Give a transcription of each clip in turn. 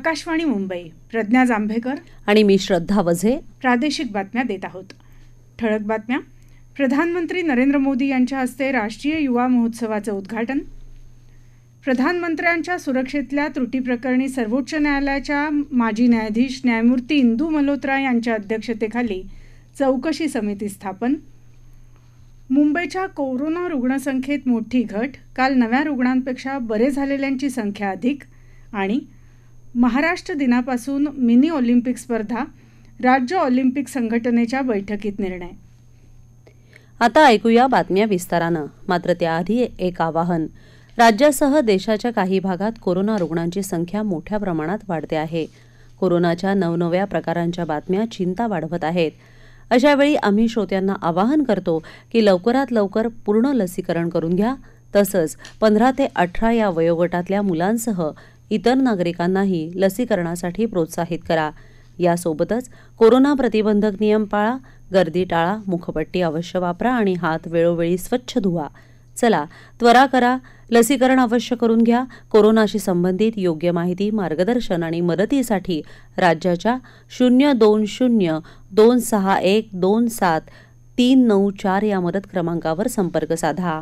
आकाशवाणी मुंबई प्रज्ञा जांभेकर आणि मी श्रद्धा वझे प्रादेशिक बातम्या देत आहोत ठळक बातम्या प्रधानमंत्री नरेंद्र मोदी यांच्या हस्ते राष्ट्रीय युवा महोत्सवाचं उद्घाटन प्रधानमंत्र्यांच्या सुरक्षेतल्या प्रकरणी सर्वोच्च न्यायालयाच्या माजी न्यायाधीश न्यायमूर्ती इंदू मल्होत्रा यांच्या अध्यक्षतेखाली चौकशी समिती स्थापन मुंबईच्या कोरोना रुग्णसंख्येत मोठी घट काल नव्या रुग्णांपेक्षा बरे झालेल्यांची संख्या अधिक आणि महाराष्ट्र दिनापासून मिनी ऑलिम्पिक स्पर्धा राज्य ऑलिम्पिक संघटनेच्या बैठकीत निर्णय आता ऐकूया बातम्या विस्तारानं मात्र त्याआधी एक आवाहन राज्यासह देशाच्या काही भागात कोरोना रुग्णांची संख्या मोठ्या प्रमाणात वाढते आहे कोरोनाच्या नवनव्या प्रकारांच्या बातम्या चिंता वाढवत आहेत अशावेळी आम्ही श्रोत्यांना आवाहन करतो की लवकरात लवकर पूर्ण लसीकरण करून घ्या तसंच पंधरा ते अठरा या वयोगटातल्या मुलांसह इतर नागरिकांनाही लसीकरणासाठी प्रोत्साहित करा यासोबतच कोरोना प्रतिबंधक नियम पाळा गर्दी टाळा मुखपट्टी अवश्य वापरा आणि हात वेळोवेळी स्वच्छ धुवा चला त्वरा करा लसीकरण अवश्य करून घ्या कोरोनाशी संबंधित योग्य माहिती मार्गदर्शन आणि मदतीसाठी राज्याच्या शून्य दोन शून्य दोन सहा एक दोन सात तीन नऊ चार या मदत क्रमांकावर संपर्क साधा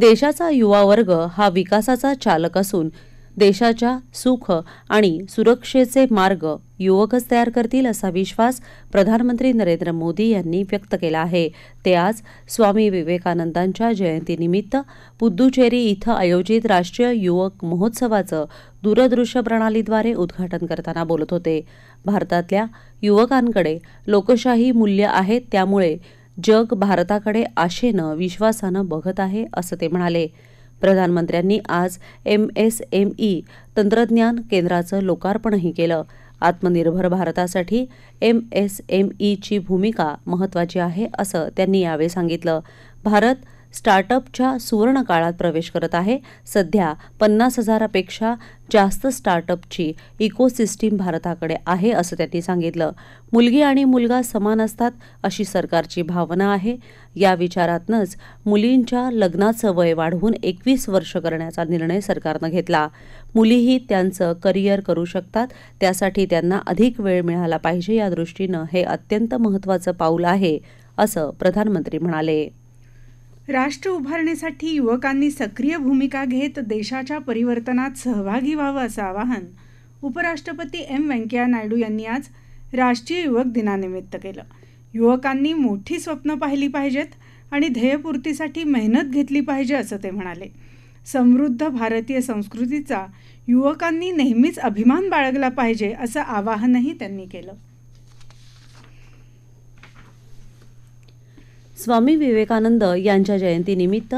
देशाचा युवा वर्ग हा विकासाचा चालक असून देशाच्या सुख आणि सुरक्षेचे मार्ग युवकच तयार करतील असा विश्वास प्रधानमंत्री नरेंद्र मोदी यांनी व्यक्त केला आहे ते आज स्वामी विवेकानंदांच्या जयंतीनिमित्त पुद्दुचेरी इथं आयोजित राष्ट्रीय युवक महोत्सवाचं दूरदृश्य प्रणालीद्वारे उद्घाटन करताना बोलत होते भारतातल्या युवकांकडे लोकशाही मूल्य आहेत त्यामुळे जग भारताकडे आशेनं विश्वासानं बघत आहे असं ते म्हणाले प्रधानमंत्र्यांनी आज एम एस एम ई तंत्रज्ञान केंद्राचं लोकार्पणही केलं आत्मनिर्भर भारतासाठी एम एस एम ईची भूमिका महत्त्वाची आहे असं त्यांनी यावेळी सांगितलं भारत स्टार्टअपच्या सुवर्णकाळात प्रवेश करत आहे सध्या पन्नास हजारापेक्षा जास्त स्टार्टअपची इकोसिस्टीम भारताकडे आहे असं त्यांनी सांगितलं मुलगी आणि मुलगा समान असतात अशी सरकारची भावना आहे या विचारातनंच मुलींच्या लग्नाचं वय वाढवून एकवीस वर्ष करण्याचा निर्णय सरकारनं घेतला मुलीही त्यांचं करिअर करू शकतात त्यासाठी त्यांना अधिक वेळ मिळाला पाहिजे या दृष्टीनं हे अत्यंत महत्त्वाचं पाऊल आहे असं प्रधानमंत्री म्हणाले राष्ट्र उभारणीसाठी युवकांनी सक्रिय भूमिका घेत देशाच्या परिवर्तनात सहभागी व्हावं असं आवाहन उपराष्ट्रपती एम व्यंकय्या नायडू यांनी आज राष्ट्रीय युवक दिनानिमित्त केलं युवकांनी मोठी स्वप्न पाहिली पाहिजेत आणि ध्येयपूर्तीसाठी मेहनत घेतली पाहिजे असं ते म्हणाले समृद्ध भारतीय संस्कृतीचा युवकांनी नेहमीच अभिमान बाळगला पाहिजे असं आवाहनही त्यांनी केलं स्वामी विवेकानंद यांच्या जयंतीनिमित्त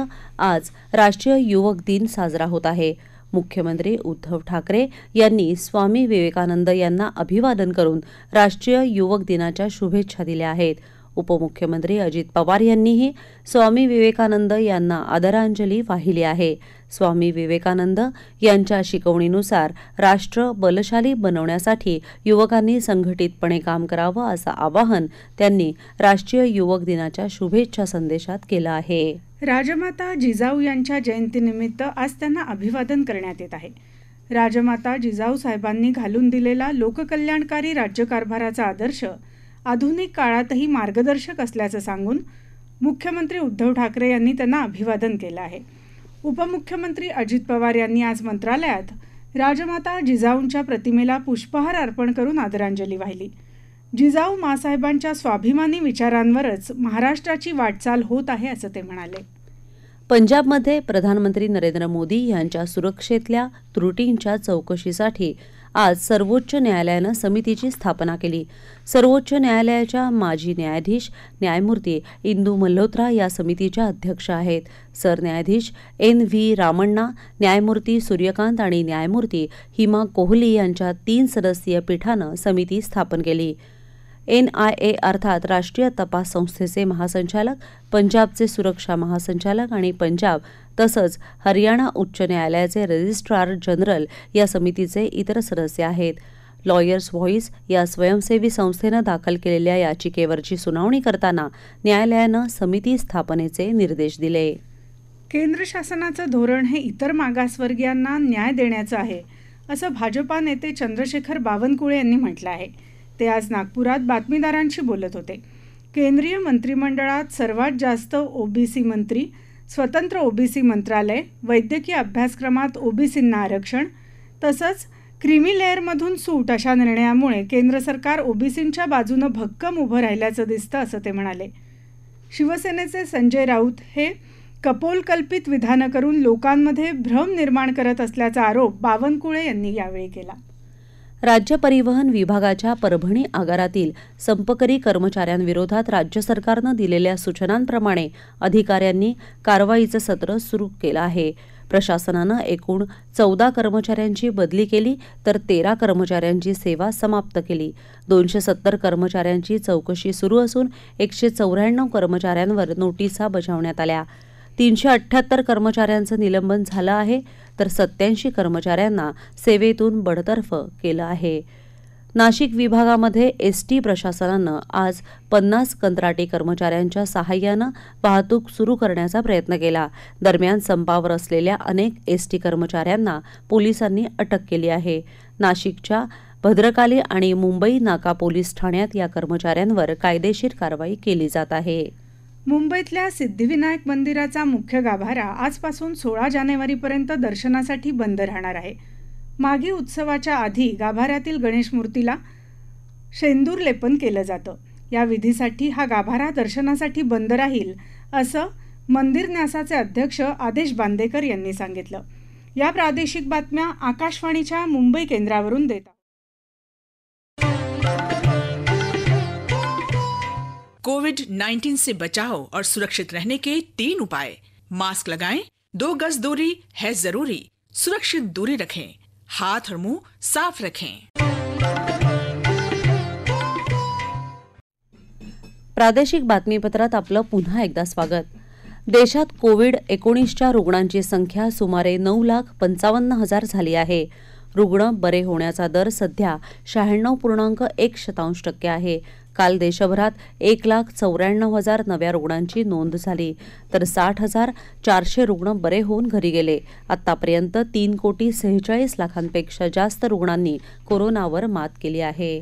आज राष्ट्रीय युवक दिन साजरा होत आहे मुख्यमंत्री उद्धव ठाकरे यांनी स्वामी विवेकानंद यांना अभिवादन करून राष्ट्रीय युवक दिनाच्या शुभेच्छा दिल्या आहेत उपमुख्यमंत्री अजित पवार यांनीही स्वामी विवेकानंद यांना आदरांजली वाहिली आहे स्वामी विवेकानंद यांच्या शिकवणीनुसार राष्ट्र बलशाली बनवण्यासाठी युवकांनी संघटितपणे काम करावं असं आवाहन त्यांनी राष्ट्रीय युवक दिनाच्या शुभेच्छा संदेशात केलं आहे राजमाता जिजाऊ यांच्या जयंतीनिमित्त आज त्यांना अभिवादन करण्यात येत आहे राजमाता जिजाऊ साहेबांनी घालून दिलेला लोककल्याणकारी राज्यकारभाराचा आदर्श आधुनिक काळातही मार्गदर्शक असल्याचं सांगून मुख्यमंत्री उद्धव ठाकरे यांनी त्यांना अभिवादन केलं आहे उपमुख्यमंत्री अजित पवार यांनी आज मंत्रालयात राजमाता जिजाऊंच्या प्रतिमेला पुष्पहार अर्पण करून आदरांजली वाहिली जिजाऊ मासाहेबांच्या स्वाभिमानी विचारांवरच महाराष्ट्राची वाटचाल होत आहे असं ते म्हणाले पंजाबमध्ये प्रधानमंत्री नरेंद्र मोदी यांच्या सुरक्षेतल्या त्रुटींच्या चौकशीसाठी आज सर्वोच्च न्यायालयानं समितीची स्थापना केली सर्वोच्च न्यायालयाच्या माजी न्यायाधीश न्यायमूर्ती इंदू मल्होत्रा या समितीच्या अध्यक्ष आहेत सरन्यायाधीश एन व्ही रामण्णा न्यायमूर्ती सूर्यकांत आणि न्यायमूर्ती हिमा कोहली यांच्या तीन सदस्यीय पीठानं समिती स्थापन केली एन आय ए अर्थात राष्ट्रीय तपास संस्थेचे महासंचालक पंजाबचे सुरक्षा महासंचालक आणि पंजाब तसंच हरियाणा उच्च न्यायालयाचे रजिस्ट्रार जनरल या समितीचे इतर सदस्य आहेत लॉयर्स व्हॉईस या स्वयंसेवी संस्थेनं दाखल केलेल्या याचिकेवरची सुनावणी करताना न्यायालयानं समिती स्थापनेचे निर्देश दिले केंद्र शासनाचं धोरण हे इतर मागासवर्गीयांना न्याय देण्याचं आहे असं भाजपा नेते चंद्रशेखर बावनकुळे यांनी म्हटलं आहे ते आज नागपुरात बातमीदारांशी बोलत होते केंद्रीय मंत्रिमंडळात सर्वात जास्त ओबीसी मंत्री स्वतंत्र ओबीसी मंत्रालय वैद्यकीय अभ्यासक्रमात ओबीसींना आरक्षण तसंच क्रिमी लेअरमधून सूट अशा निर्णयामुळे केंद्र सरकार ओबीसींच्या बाजूनं भक्कम उभं राहिल्याचं दिसतं असं ते म्हणाले शिवसेनेचे संजय राऊत हे कपोलकल्पित विधानं करून लोकांमध्ये भ्रम निर्माण करत असल्याचा आरोप बावनकुळे यांनी यावेळी केला राज्य परिवहन विभागाच्या परभणी आगारातील संपकरी कर्मचाऱ्यांविरोधात राज्य सरकारनं दिलेल्या सूचनांप्रमाणे अधिकाऱ्यांनी कारवाईचं सत्र सुरू केलं आहे प्रशासनानं एकूण चौदा कर्मचाऱ्यांची बदली केली तर तेरा कर्मचाऱ्यांची सेवा समाप्त केली दोनशे सत्तर कर्मचाऱ्यांची चौकशी सुरू असून एकशे चौऱ्याण्णव कर्मचाऱ्यांवर नोटिसा बजावण्यात आल्या तीनशे अठ्ठ्याहत्तर कर्मचाऱ्यांचं निलंबन झालं आहे तर सत्याऐंशी कर्मचाऱ्यांना सेवेतून बडतर्फ केलं आहे नाशिक विभागामध्ये एस टी प्रशासनानं आज पन्नास कंत्राटी कर्मचाऱ्यांच्या सहाय्यानं वाहतूक सुरू करण्याचा प्रयत्न केला दरम्यान संपावर असलेल्या अनेक एस टी कर्मचाऱ्यांना पोलिसांनी अटक केली आहे नाशिकच्या भद्रकाली आणि मुंबई नाका पोलीस ठाण्यात या कर्मचाऱ्यांवर कायदेशीर कारवाई केली जात आहे मुंबईतल्या सिद्धिविनायक मंदिराचा मुख्य गाभारा आजपासून सोळा जानेवारीपर्यंत दर्शनासाठी बंद राहणार आहे मागी उत्सवाच्या आधी गाभाऱ्यातील गणेश मूर्तीला शेंदूर लेपन केलं जातं या विधीसाठी हा गाभारा दर्शनासाठी बंद राहील असं मंदिर न्यासाचे अध्यक्ष आदेश बांदेकर यांनी सांगितलं या प्रादेशिक बातम्या आकाशवाणीच्या मुंबई केंद्रावरून देतात कोविड 19 से बचाव और सुरक्षित रहने के तीन उपाय मास्क लगाएं, दो गज दूरी है जरूरी सुरक्षित दूरी रखें हाथ और मुंह साफ रखें प्रादेशिक बातमीपत्रात आपलं पुन्हा एकदा स्वागत देशात कोविड एकोणीसच्या रुग्णांची संख्या सुमारे नऊ लाख पंचावन्न हजार झाली आहे रुग्ण बरे होण्याचा दर सध्या शहाण्णव पूर्णांक एक शतांश टक्के आहे काल देशभरात एक लाख चौऱ्याण्णव हजार नव्या रुग्णांची नोंद झाली तर साठ हजार चारशे रुग्ण बरे होऊन घरी गेले आतापर्यंत तीन कोटी सेहेचाळीस लाखांपेक्षा जास्त रुग्णांनी कोरोनावर मात केली आहे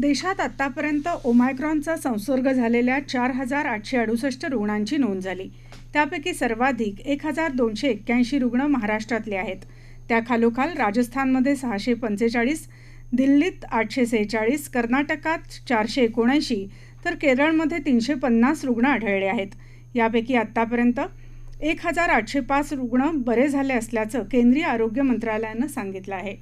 देशात आतापर्यंत ओमायक्रॉनचा संसर्ग झालेल्या चार हजार आठशे अडुसष्ट रुग्णांची नोंद झाली त्यापैकी सर्वाधिक एक हजार दोनशे एक्क्याऐंशी रुग्ण महाराष्ट्रातले आहेत त्याखालोखाल राजस्थानमध्ये सहाशे पंचेचाळीस दिल्लीत आठशे सेहेचाळीस कर्नाटकात चारशे एकोणऐंशी तर केरळमध्ये तीनशे पन्नास रुग्ण आढळले आहेत यापैकी आत्तापर्यंत एक हजार आठशे पाच रुग्ण बरे झाले असल्याचं केंद्रीय आरोग्य मंत्रालयानं सांगितलं आहे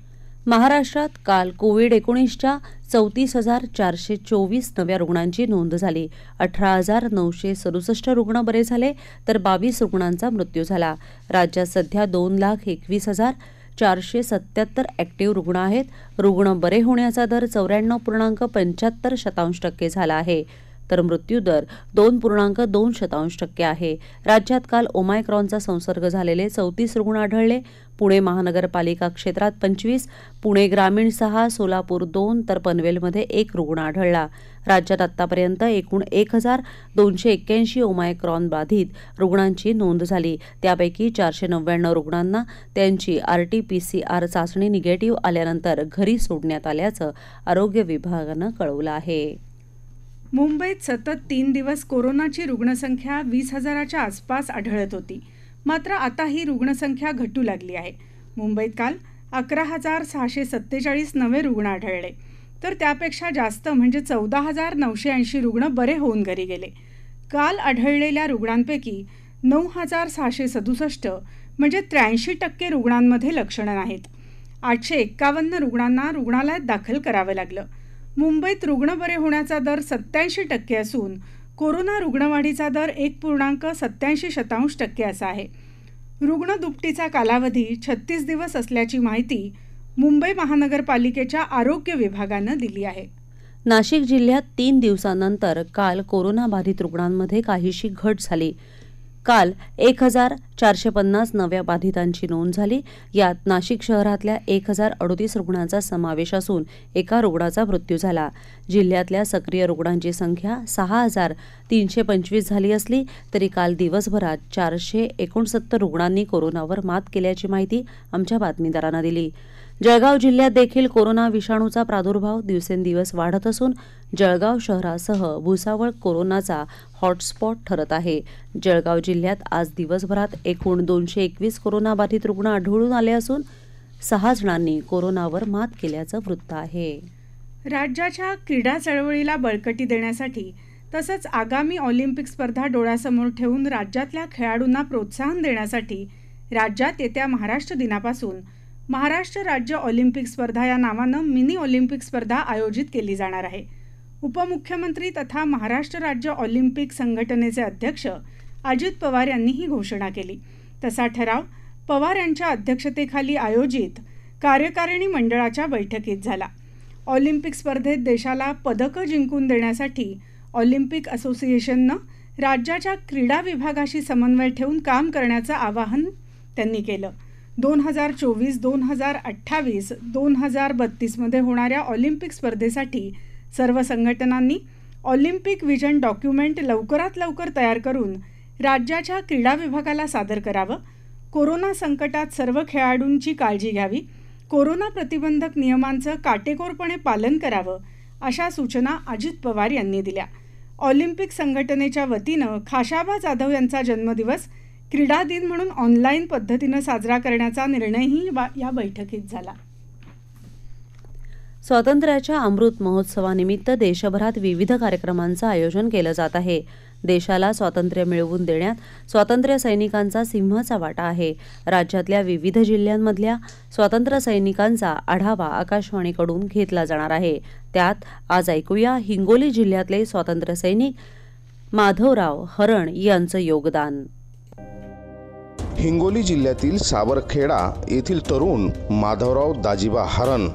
महाराष्ट्रात काल कोविड एकोणीसच्या चौतीस हजार चारशे चोवीस नव्या रुग्णांची नोंद झाली अठरा हजार नऊशे सदुसष्ट रुग्ण बरे झाले तर बावीस रुग्णांचा मृत्यू झाला राज्यात सध्या दोन लाख एकवीस हजार चारशे सत्याहत्तर ॲक्टिव्ह रुग्ण आहेत रुग्ण बरे होण्याचा दर चौऱ्याण्णव पूर्णांक पंच्याहत्तर शतांश टक्के झाला आहे तर मृत्यूदर दोन पूर्णांक दोन शतांश टक्के आहे राज्यात काल ओमायक्रॉनचा संसर्ग झालेले चौतीस रुग्ण आढळले पुणे महानगरपालिका क्षेत्रात पंचवीस पुणे ग्रामीण सहा सोलापूर दोन तर पनवेलमध्ये एक रुग्ण आढळला राज्यात आतापर्यंत एकूण एक हजार दोनशे एक्क्याऐंशी ओमायक्रॉन बाधित रुग्णांची नोंद झाली त्यापैकी चारशे नव्याण्णव रुग्णांना त्यांची R T P C R चाचणी निगेटिव्ह आल्यानंतर घरी सोडण्यात आल्याचं आरोग्य विभागानं कळवलं आहे मुंबईत सतत तीन दिवस कोरोनाची रुग्णसंख्या वीस हजाराच्या आसपास आढळत होती मात्र आता ही रुग्णसंख्या घटू लागली आहे मुंबईत काल अकरा हजार सहाशे सत्तेचाळीस नवे रुग्ण आढळले तर त्यापेक्षा जास्त म्हणजे चौदा हजार नऊशे ऐंशी रुग्ण बरे होऊन घरी गेले काल आढळलेल्या रुग्णांपैकी नऊ हजार सहाशे सदुसष्ट म्हणजे त्र्याऐंशी टक्के रुग्णांमध्ये लक्षणं नाहीत आठशे एक्कावन्न रुग्णांना रुग्णालयात दाखल करावं लागलं मुंबईत रुग्ण बरे होण्याचा दर सत्याऐंशी टक्के असून कोरोना रुग्णवाढीचा दर एक पूर्णांक सत्याऐंशी शतांश टक्के असा आहे रुग्ण दुपटीचा कालावधी छत्तीस दिवस असल्याची माहिती मुंबई महानगरपालिकेच्या आरोग्य विभागानं दिली आहे नाशिक जिल्ह्यात तीन दिवसानंतर काल कोरोनाबाधित रुग्णांमध्ये काहीशी घट झाली काल एक हजार चारशे पन्नास नव्या बाधितांची नोंद झाली यात नाशिक शहरातल्या एक हजार अडोतीस रुग्णांचा समावेश असून एका रुग्णाचा मृत्यू झाला जिल्ह्यातल्या सक्रिय रुग्णांची संख्या सहा हजार तीनशे पंचवीस झाली असली तरी काल दिवसभरात चारशे एकोणसत्तर रुग्णांनी कोरोनावर मात केल्याची माहिती आमच्या बातमीदारांना दिली जळगाव जिल्ह्यात देखील कोरोना विषाणूचा प्रादुर्भाव दिवसेंदिवस वाढत असून जळगाव शहरासह भुसावळ कोरोनाचा हॉटस्पॉट ठरत आहे जळगाव जिल्ह्यात आज दिवसभरात एकूण दोनशे एकवीस कोरोनाबाधित रुग्ण आढळून आले असून सहा जणांनी कोरोनावर मात केल्याचं वृत्त आहे राज्याच्या क्रीडा चळवळीला बळकटी देण्यासाठी तसंच आगामी ऑलिम्पिक स्पर्धा डोळ्यासमोर ठेवून राज्यातल्या खेळाडूंना प्रोत्साहन देण्यासाठी राज्यात येत्या महाराष्ट्र दिनापासून महाराष्ट्र राज्य ऑलिम्पिक स्पर्धा या नावानं मिनी ऑलिम्पिक स्पर्धा आयोजित केली जाणार आहे उपमुख्यमंत्री तथा महाराष्ट्र राज्य ऑलिम्पिक संघटनेचे अध्यक्ष अजित पवार यांनी ही घोषणा केली तसा ठराव पवार यांच्या अध्यक्षतेखाली आयोजित कार्यकारिणी मंडळाच्या बैठकीत झाला ऑलिम्पिक स्पर्धेत देशाला पदकं जिंकून देण्यासाठी ऑलिम्पिक असोसिएशननं राज्याच्या क्रीडा विभागाशी समन्वय ठेवून काम करण्याचं आवाहन त्यांनी केलं दोन हजार चोवीस दोन हजार अठ्ठावीस दोन हजार बत्तीसमध्ये होणाऱ्या ऑलिम्पिक स्पर्धेसाठी सर्व संघटनांनी ऑलिम्पिक विजन डॉक्युमेंट लवकरात लवकर तयार करून राज्याच्या क्रीडा विभागाला सादर करावं कोरोना संकटात सर्व खेळाडूंची काळजी घ्यावी कोरोना प्रतिबंधक नियमांचं काटेकोरपणे पालन करावं अशा सूचना अजित पवार यांनी दिल्या ऑलिम्पिक संघटनेच्या वतीनं खाशाबा जाधव यांचा जन्मदिवस क्रीडा दिन म्हणून ऑनलाईन पद्धतीनं साजरा करण्याचा निर्णयही या बैठकीत झाला स्वातंत्र्याच्या अमृत महोत्सवानिमित्त देशभरात विविध कार्यक्रमांचं आयोजन केलं जात आहे देशाला स्वातंत्र्य मिळवून देण्यात स्वातंत्र्य सैनिकांचा सिंहाचा वाटा आहे राज्यातल्या विविध जिल्ह्यांमधल्या स्वातंत्र्य सैनिकांचा आढावा आकाशवाणीकडून घेतला जाणार आहे त्यात आज ऐकूया हिंगोली जिल्ह्यातले स्वातंत्र्य सैनिक माधवराव हरण यांचं योगदान हिंगोली जिल्ह्यातील सावरखेडा येथील तरुण माधवराव दाजिबा हरण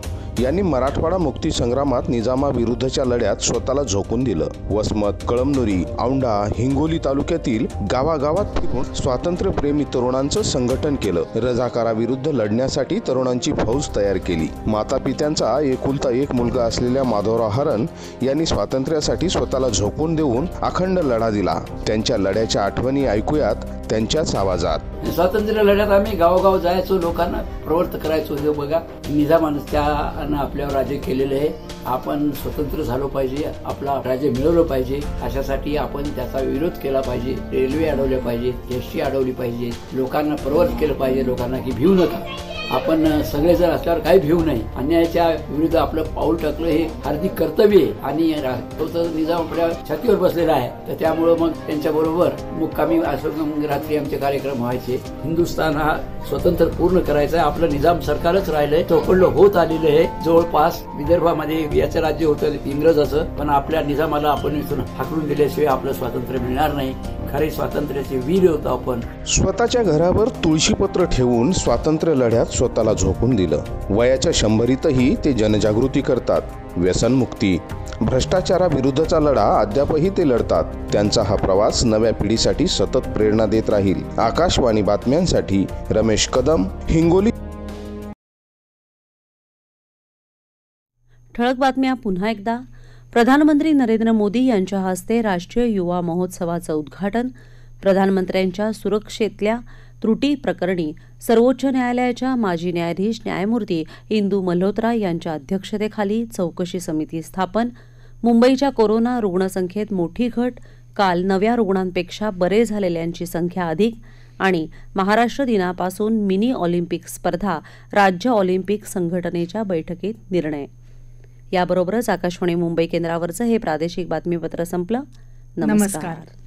यांनी मराठवाडा मुक्तीसंग्रामात निजामाविरुद्धच्या लढ्यात स्वतःला झोकून दिलं वसमत कळमनुरी औंढा हिंगोली तालुक्यातील गावागावात फिरून स्वातंत्र्यप्रेमी तरुणांचं संघटन केलं रजाकाराविरुद्ध लढण्यासाठी तरुणांची फौज तयार केली माता पित्यांचा एकुलता एक मुलगा असलेल्या माधवराव हरण यांनी स्वातंत्र्यासाठी स्वतःला झोकून देऊन अखंड लढा दिला त्यांच्या लढ्याच्या आठवणी ऐकूयात त्यांच्याच आवाजात स्वातंत्र्य लढ्यात आम्ही गावोगाव जायचो लोकांना प्रवर्त करायचो हे बघा माणूस त्यानं आपल्यावर राज्य केलेलं आहे आपण स्वतंत्र झालो पाहिजे आपला राज्य मिळवलं पाहिजे अशासाठी आपण त्याचा विरोध केला पाहिजे रेल्वे अडवल्या पाहिजे एसटी अडवली पाहिजे लोकांना प्रवर्त केलं पाहिजे लोकांना की भिवू नका आपण सगळे जर असल्यावर काही भिवू नाही अन्यायाच्या विरुद्ध आपलं पाऊल टाकलं हे हार्दिक कर्तव्य आहे आणि निजाम आपल्या छातीवर बसलेला आहे तर त्यामुळं मग त्यांच्या बरोबर मुक्कामी रात्री आमचे कार्यक्रम व्हायचे हिंदुस्थान हा स्वतंत्र पूर्ण करायचा आपलं निजाम सरकारच राहिलंय चौकडलं होत आलेलं आहे जवळपास विदर्भामध्ये याचं राज्य होतं इंग्रजाचं पण आपल्या निजामाला आपण इथून हाकडून दिल्याशिवाय आपलं स्वातंत्र्य मिळणार नाही खरे स्वातंत्र्याचे वीर होतो आपण स्वतःच्या घरावर तुळशीपत्र ठेवून स्वातंत्र्य लढ्यात स्वतःला झोकून दिलं वयाच्या शंभरीतही ते जनजागृती करतात व्यसनमुक्ती भ्रष्टाचाराविरुद्धचा लढा अद्यापही ते लढतात त्यांचा हा प्रवास नव्या पिढीसाठी सतत प्रेरणा देत राहील आकाशवाणी बातम्यांसाठी रमेश कदम हिंगोली ठळक बातम्या पुन्हा एकदा प्रधानमंत्री नरेंद्र मोदी यांच्या हस्ते राष्ट्रीय युवा महोत्सवाचं उद्घाटन प्रधानमंत्र्यांच्या सुरक्षेतल्या त्रुटी प्रकरणी सर्वोच्च न्यायालयाच्या माजी न्यायाधीश न्यायमूर्ती इंदू मल्होत्रा यांच्या अध्यक्षतेखाली चौकशी समिती स्थापन मुंबईच्या कोरोना रुग्णसंख्येत मोठी घट काल नव्या रुग्णांपेक्षा बरे झालेल्यांची संख्या अधिक आणि महाराष्ट्र दिनापासून मिनी ऑलिम्पिक स्पर्धा राज्य ऑलिम्पिक संघटनेच्या बैठकीत निर्णय याबरोबरच आकाशवाणी मुंबई केंद्रावरचं हे प्रादेशिक बातमीपत्र संपलं नमस्कार, नमस्कार।